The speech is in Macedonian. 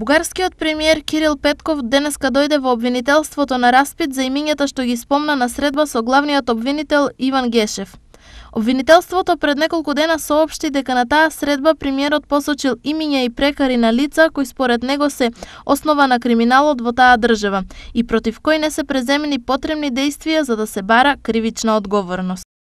Бугарскиот премиер Кирил Петков денеска дојде во обвинителството на распит за имињата што ги спомна на средба со главниот обвинител Иван Гешев. Обвинителството пред неколку дена соопшти дека на таа средба премиерот посочил имиња и прекари на лица кои според него се основа на криминалот во таа држава и против кои не се преземени потребни действија за да се бара кривична одговорност.